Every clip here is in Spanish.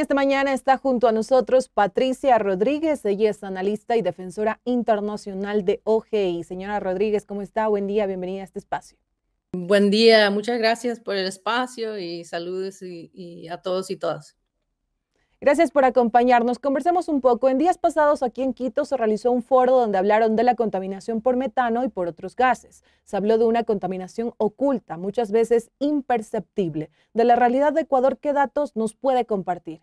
esta mañana está junto a nosotros Patricia Rodríguez, ella es analista y defensora internacional de OGI. Señora Rodríguez, ¿cómo está? Buen día, bienvenida a este espacio. Buen día, muchas gracias por el espacio y saludos a todos y todas. Gracias por acompañarnos. Conversemos un poco. En días pasados aquí en Quito se realizó un foro donde hablaron de la contaminación por metano y por otros gases. Se habló de una contaminación oculta, muchas veces imperceptible. De la realidad de Ecuador, ¿qué datos nos puede compartir?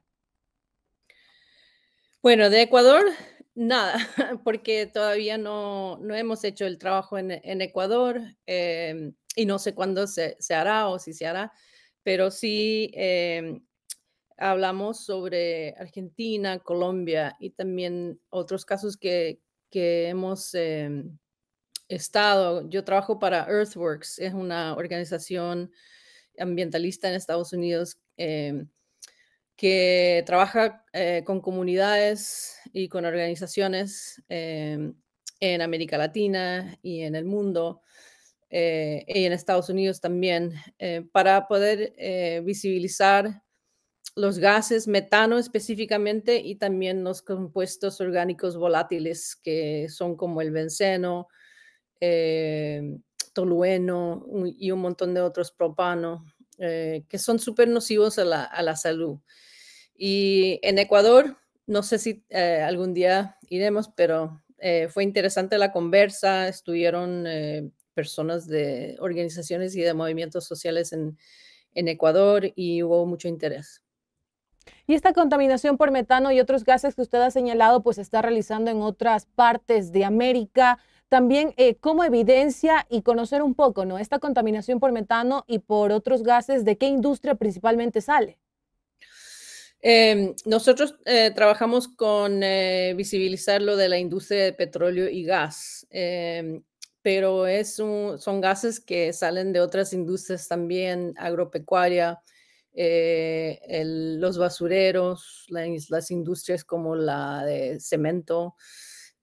Bueno, de Ecuador, nada, porque todavía no, no hemos hecho el trabajo en, Ecuador em, y no sé cuándo se, hará o si se hará, pero sí em, hablamos sobre Argentina, Colombia y también otros casos que, hemos em, estado. Yo trabajo para Earthworks, es una organización ambientalista en Estados Unidos que trabaja eh, con comunidades y con organizaciones em, en América Latina y en el mundo eh, y en Estados Unidos también eh, para poder visibilizar los gases, metano específicamente y también los compuestos orgánicos volátiles que son como el benceno, em, tolueno y un montón de otros propano eh, que son súper nocivos a la, a la, salud. Y en Ecuador, no sé si eh, algún día iremos, pero eh, fue interesante la conversa, estuvieron personas de organizaciones y de movimientos sociales en, en Ecuador y hubo mucho interés. Y esta contaminación por metano y otros gases que usted ha señalado, pues se está realizando en otras partes de América también eh, ¿cómo como evidencia y conocer un poco, ¿no? Esta contaminación por metano y por otros gases, ¿de qué industria principalmente sale? Em, nosotros eh, trabajamos con eh, visibilizar lo de la industria de petróleo y gas, em, pero es son gases que salen de otras industrias también, agropecuaria, los basureros, las industrias como la de cemento,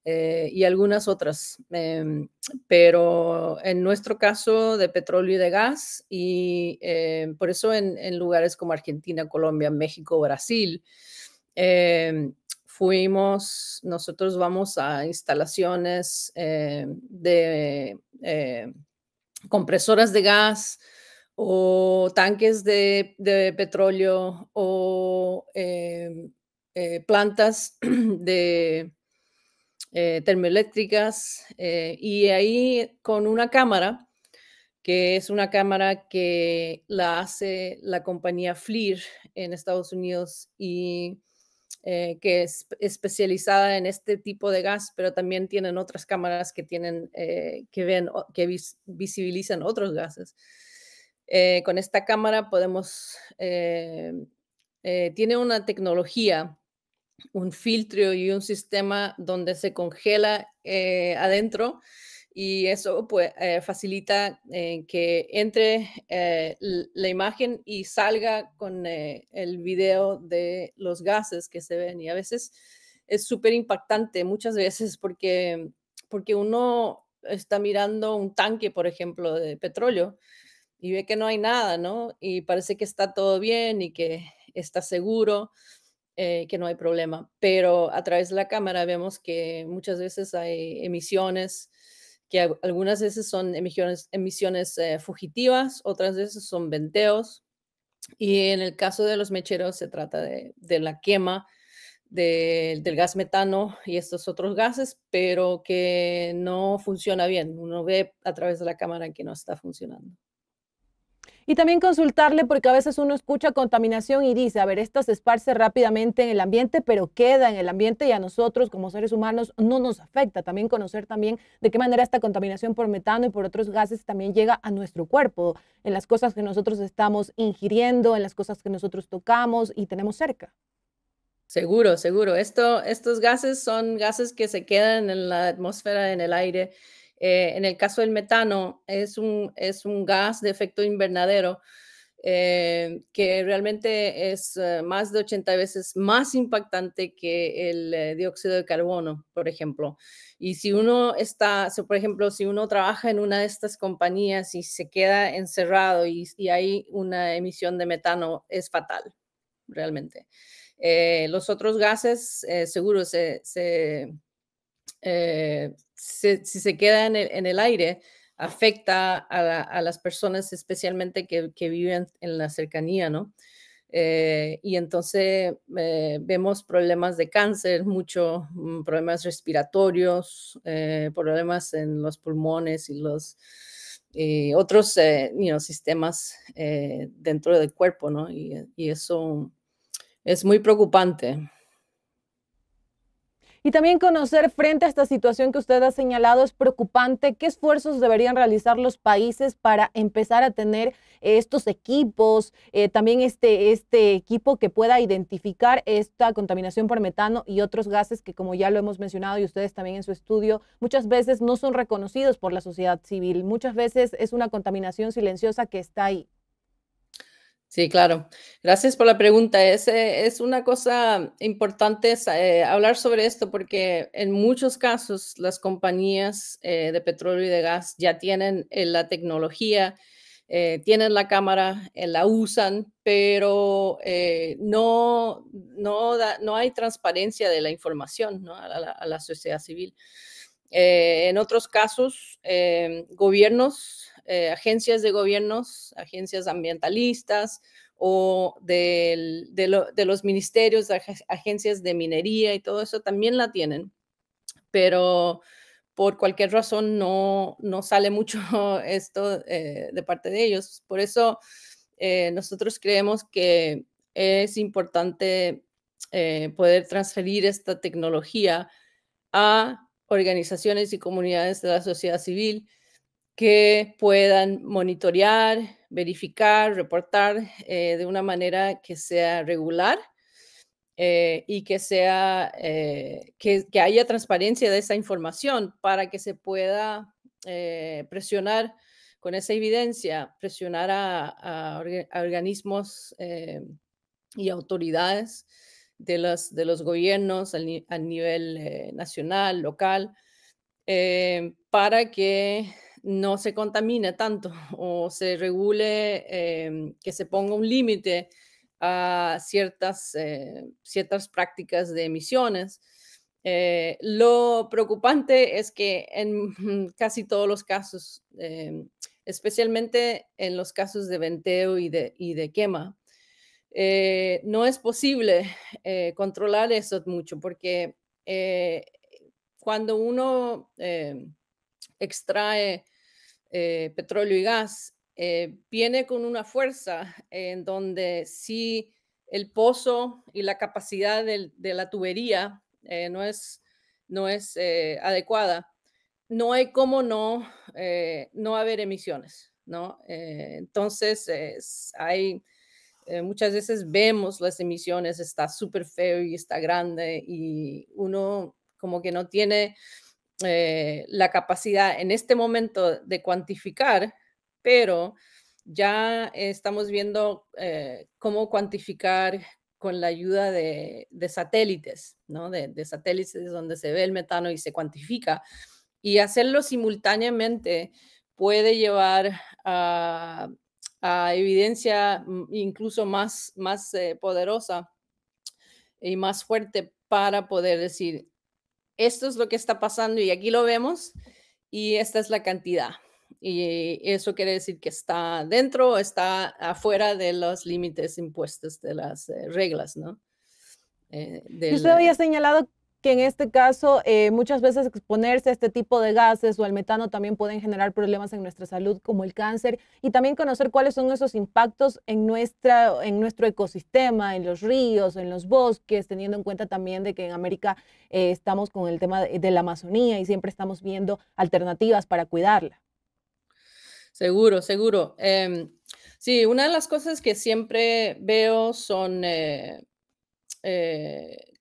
eh, y algunas otras. Em, pero en nuestro caso de petróleo y de gas, y eh, por eso en, lugares como Argentina, Colombia, México, Brasil, em, fuimos, nosotros vamos a instalaciones eh, de compresoras de gas o tanques de, de petróleo o em, plantas de eh, termoeléctricas, eh, y ahí con una cámara, que es una cámara que la hace la compañía FLIR en Estados Unidos y eh, que es especializada en este tipo de gas, pero también tienen otras cámaras que tienen, que ven, que visibilizan otros gases. con esta cámara podemos, tiene una tecnología un filtro y un sistema donde se congela eh, adentro y eso pues, eh, facilita eh, que entre la imagen y salga con el video de los gases que se ven y a veces es súper impactante muchas veces porque, porque uno está mirando un tanque, por ejemplo, de petróleo y ve que no hay nada, ¿no? Y parece que está todo bien y que está seguro eh, que no hay problema, pero a través de la cámara vemos que muchas veces hay emisiones que algunas veces son emisiones, emisiones eh, fugitivas, otras veces son venteos, y en el caso de los mecheros se trata de, la quema del gas metano y estos otros gases, pero que no funciona bien. Uno ve a través de la cámara que no está funcionando. Y también consultarle porque a veces uno escucha contaminación y dice, a ver, esta se esparce rápidamente en el ambiente, pero queda en el ambiente y a nosotros como seres humanos no nos afecta. También conocer también de qué manera esta contaminación por metano y por otros gases también llega a nuestro cuerpo, en las cosas que nosotros estamos ingiriendo, en las cosas que nosotros tocamos y tenemos cerca. Seguro, seguro. estos gases son gases que se quedan en la atmósfera, en el aire eh, en el caso del metano, es un, es un gas de efecto invernadero eh, que realmente es eh, más de 80 veces más impactante que el dióxido de carbono, por ejemplo. Y si uno está, por ejemplo, si uno trabaja en una de estas compañías y se queda encerrado y, hay una emisión de metano, es fatal, realmente. los otros gases, seguro, se eh, si se queda en el, aire, afecta a, las personas especialmente que, viven en la cercanía, ¿no? Eh, y entonces eh, vemos problemas de cáncer, muchos mm, problemas respiratorios, problemas en los pulmones y los otros sistemas dentro del cuerpo, ¿no? y, eso es muy preocupante. Y también conocer frente a esta situación que usted ha señalado es preocupante, qué esfuerzos deberían realizar los países para empezar a tener eh, estos equipos, eh, también este, este equipo que pueda identificar esta contaminación por metano y otros gases que como ya lo hemos mencionado y ustedes también en su estudio, muchas veces no son reconocidos por la sociedad civil, muchas veces es una contaminación silenciosa que está ahí. Sí, claro. Gracias por la pregunta. Es, eh, una cosa importante eh, hablar sobre esto porque en muchos casos las compañías eh, de petróleo y de gas ya tienen la tecnología, tienen la cámara, la usan, pero no, no, no hay transparencia de la información a, la, sociedad civil. en otros casos, gobiernos eh, agencias de gobiernos, agencias ambientalistas o de, los ministerios, agencias de minería y todo eso también la tienen, pero por cualquier razón no, sale mucho esto eh, de parte de ellos. Por eso eh, nosotros creemos que es importante poder transferir esta tecnología a organizaciones y comunidades de la sociedad civil que puedan monitorear, verificar, reportar eh, de una manera que sea regular eh, y que sea eh, que, haya transparencia de esa información para que se pueda presionar con esa evidencia, presionar a, organismos y autoridades de los, de los gobiernos a nivel nacional, local, para que no se contamine tanto o se regule, em, que se ponga un límite a ciertas, eh, ciertas prácticas de emisiones. Eh, lo preocupante es que en casi todos los casos, em, especialmente en los casos de venteo y de, quema, eh, no es posible controlar eso mucho porque cuando uno em, extrae eh, petróleo y gas, eh, viene con una fuerza en donde si el pozo y la capacidad de la tubería eh, no es, no es adecuada, no hay cómo no, no haber emisiones, ¿no? entonces, hay... muchas veces vemos las emisiones, está súper feo y está grande y uno como que no tiene eh, la capacidad en este momento de cuantificar, pero ya estamos viendo eh, cómo cuantificar con la ayuda de, satélites, ¿no? De, satélites donde se ve el metano y se cuantifica. Y hacerlo simultáneamente puede llevar a, evidencia mm, incluso más, más eh, poderosa y más fuerte para poder decir, esto es lo que está pasando y aquí lo vemos y esta es la cantidad. Y eso quiere decir que está dentro o está afuera de los límites impuestos de las eh, reglas, ¿no? Eh, Usted había señalado que en este caso eh, muchas veces exponerse a este tipo de gases o al metano también pueden generar problemas en nuestra salud como el cáncer y también conocer cuáles son esos impactos en, nuestra, en nuestro ecosistema, en los ríos, en los bosques, teniendo en cuenta también de que en América eh, estamos con el tema de, la Amazonía y siempre estamos viendo alternativas para cuidarla. Seguro, seguro. Em, sí, una de las cosas que siempre veo son, eh,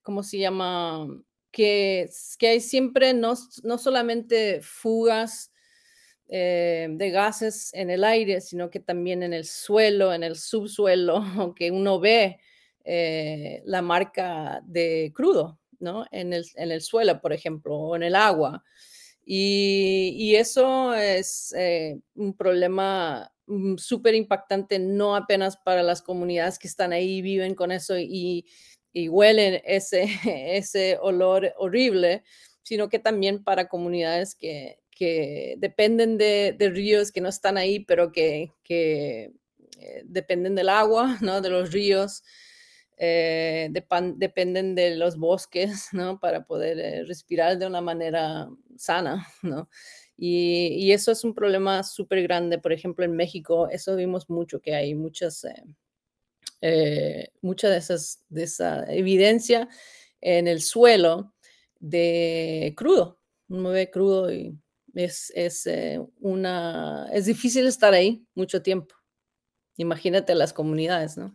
¿cómo se llama? que, que hay siempre no, no solamente fugas eh, de gases en el aire, sino que también en el suelo, en el subsuelo, que uno ve eh, la marca de crudo, ¿no? En el, en el, suelo, por ejemplo, o en el agua. Y, eso es eh, un problema mm, súper impactante, no apenas para las comunidades que están ahí y viven con eso y, y huelen ese, ese olor horrible, sino que también para comunidades que, dependen de, ríos que no están ahí, pero que, eh, dependen del agua, ¿no? de los ríos, eh, dependen de los bosques ¿no? para poder eh, respirar de una manera sana. Y, eso es un problema súper grande. Por ejemplo, en México, eso vimos mucho, que hay muchas... Eh, mucha de, esas, de esa evidencia en el suelo de crudo, un ve crudo y es, es, eh, una, es difícil estar ahí mucho tiempo. Imagínate las comunidades, ¿no?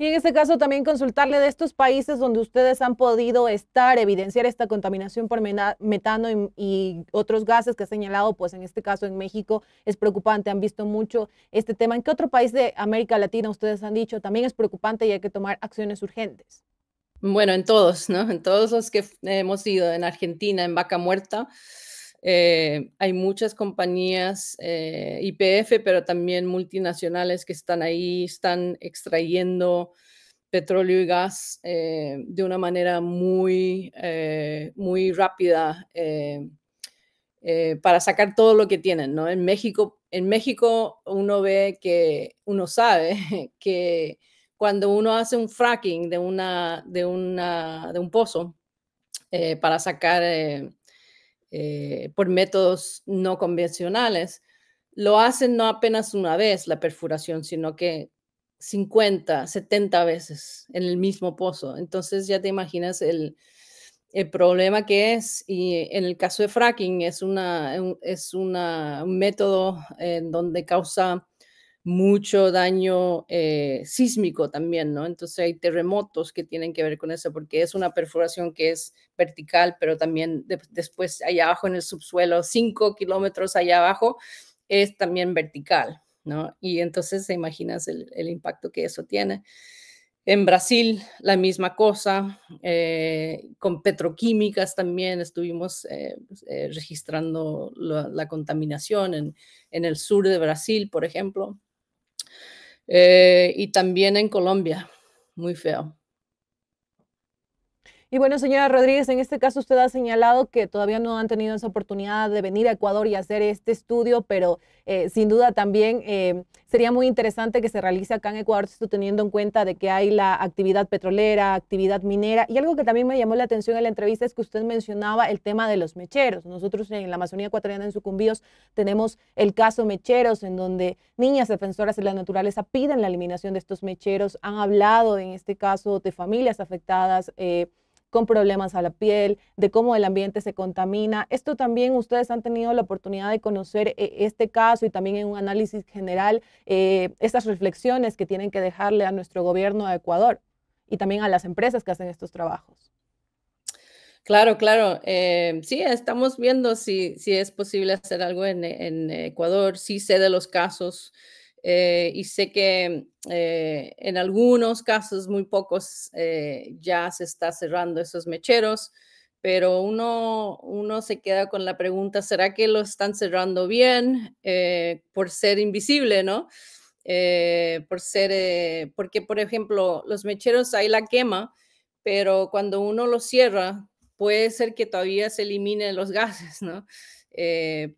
Y en este caso también consultarle de estos países donde ustedes han podido estar, evidenciar esta contaminación por metano y, otros gases que ha señalado, pues en este caso en México es preocupante, han visto mucho este tema. ¿En qué otro país de América Latina ustedes han dicho también es preocupante y hay que tomar acciones urgentes? Bueno, en todos, ¿no? En todos los que hemos ido, en Argentina, en Vaca Muerta, eh, hay muchas compañías eh, IPF, pero también multinacionales que están ahí, están extrayendo petróleo y gas eh, de una manera muy, muy rápida para sacar todo lo que tienen. En, México, en México uno ve que uno sabe que cuando uno hace un fracking de, una, de, una, de un pozo para sacar eh, por métodos no convencionales, lo hacen no apenas una vez la perforación, sino que 50, 70 veces en el mismo pozo. Entonces ya te imaginas el, el problema que es. Y en el caso de fracking es, una, es un método en eh, donde causa mucho daño eh, sísmico también, ¿no? Entonces hay terremotos que tienen que ver con eso, porque es una perforación que es vertical, pero también después allá abajo en el subsuelo, cinco kilómetros allá abajo, es también vertical, ¿no? Y entonces se imaginas el, impacto que eso tiene. En Brasil, la misma cosa, eh, con petroquímicas también estuvimos eh, pues, registrando la, la contaminación en, en, el sur de Brasil, por ejemplo. Eh, y también en Colombia, muy feo. Y bueno, señora Rodríguez, en este caso usted ha señalado que todavía no han tenido esa oportunidad de venir a Ecuador y hacer este estudio, pero eh, sin duda también eh, sería muy interesante que se realice acá en Ecuador, esto teniendo en cuenta de que hay la actividad petrolera, actividad minera. Y algo que también me llamó la atención en la entrevista es que usted mencionaba el tema de los mecheros. Nosotros en la Amazonía ecuatoriana, en Sucumbíos, tenemos el caso Mecheros, en donde niñas defensoras de la naturaleza piden la eliminación de estos mecheros. Han hablado en este caso de familias afectadas. Eh, con problemas a la piel, de cómo el ambiente se contamina. Esto también ustedes han tenido la oportunidad de conocer eh, este caso y también en un análisis general eh, estas reflexiones que tienen que dejarle a nuestro gobierno de Ecuador y también a las empresas que hacen estos trabajos. Claro, claro. Eh, sí, estamos viendo si, si es posible hacer algo en, en Ecuador. Sí sé de los casos. Eh, y sé que eh, en algunos casos, muy pocos, eh, ya se está cerrando esos mecheros, pero uno, uno se queda con la pregunta, ¿será que lo están cerrando bien por ser invisible, no? por ser, porque por ejemplo, los mecheros hay la quema, pero cuando uno los cierra, puede ser que todavía se eliminen los gases, ¿no?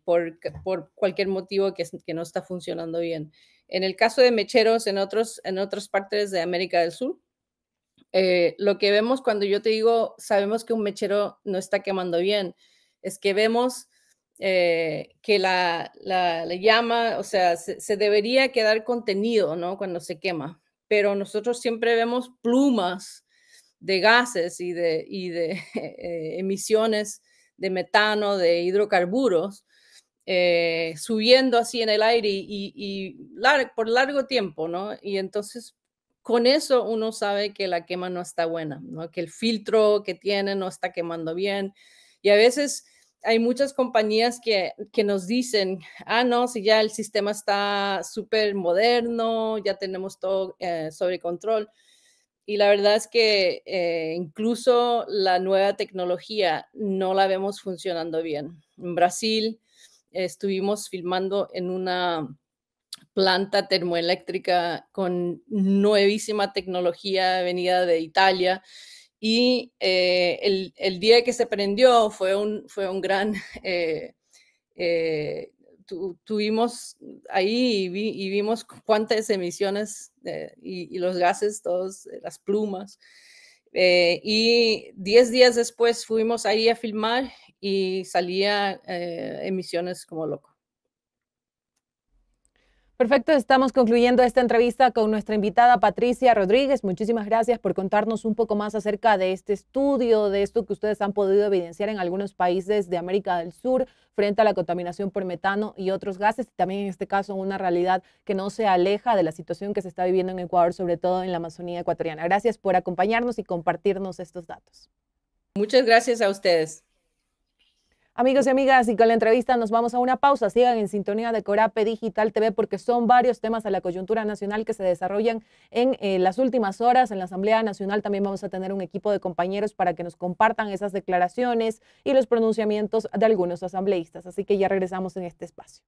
Por, por, cualquier motivo que, que no está funcionando bien. En el caso de mecheros en, otros, en otras partes de América del Sur, eh, lo que vemos cuando yo te digo, sabemos que un mechero no está quemando bien, es que vemos eh, que la, llama, o sea, se, debería quedar contenido, ¿no? Cuando se quema, pero nosotros siempre vemos plumas de gases y de, de eh, emisiones de metano, de hidrocarburos, eh, subiendo así en el aire y, por largo tiempo, ¿no? Y entonces con eso uno sabe que la quema no está buena, ¿no? Que el filtro que tiene no está quemando bien. Y a veces hay muchas compañías que, nos dicen, ah, no, si ya el sistema está súper moderno, ya tenemos todo eh, sobre control. Y la verdad es que eh, incluso la nueva tecnología no la vemos funcionando bien. En Brasil, estuvimos filmando en una planta termoeléctrica con nuevísima tecnología venida de Italia. Y eh, el, día que se prendió fue un, fue un gran... Eh, eh, tuvimos ahí y, vimos cuántas emisiones y, los gases, todas las plumas. y 10 días después fuimos ahí a filmar y salía eh, emisiones como loco. Perfecto, estamos concluyendo esta entrevista con nuestra invitada Patricia Rodríguez. Muchísimas gracias por contarnos un poco más acerca de este estudio, de esto que ustedes han podido evidenciar en algunos países de América del Sur frente a la contaminación por metano y otros gases, y también en este caso una realidad que no se aleja de la situación que se está viviendo en Ecuador, sobre todo en la Amazonía ecuatoriana. Gracias por acompañarnos y compartirnos estos datos. Muchas gracias a ustedes. Amigos y amigas, y con la entrevista nos vamos a una pausa. Sigan en sintonía de Corape Digital TV porque son varios temas a la coyuntura nacional que se desarrollan en eh, las últimas horas. En la Asamblea Nacional también vamos a tener un equipo de compañeros para que nos compartan esas declaraciones y los pronunciamientos de algunos asambleístas. Así que ya regresamos en este espacio.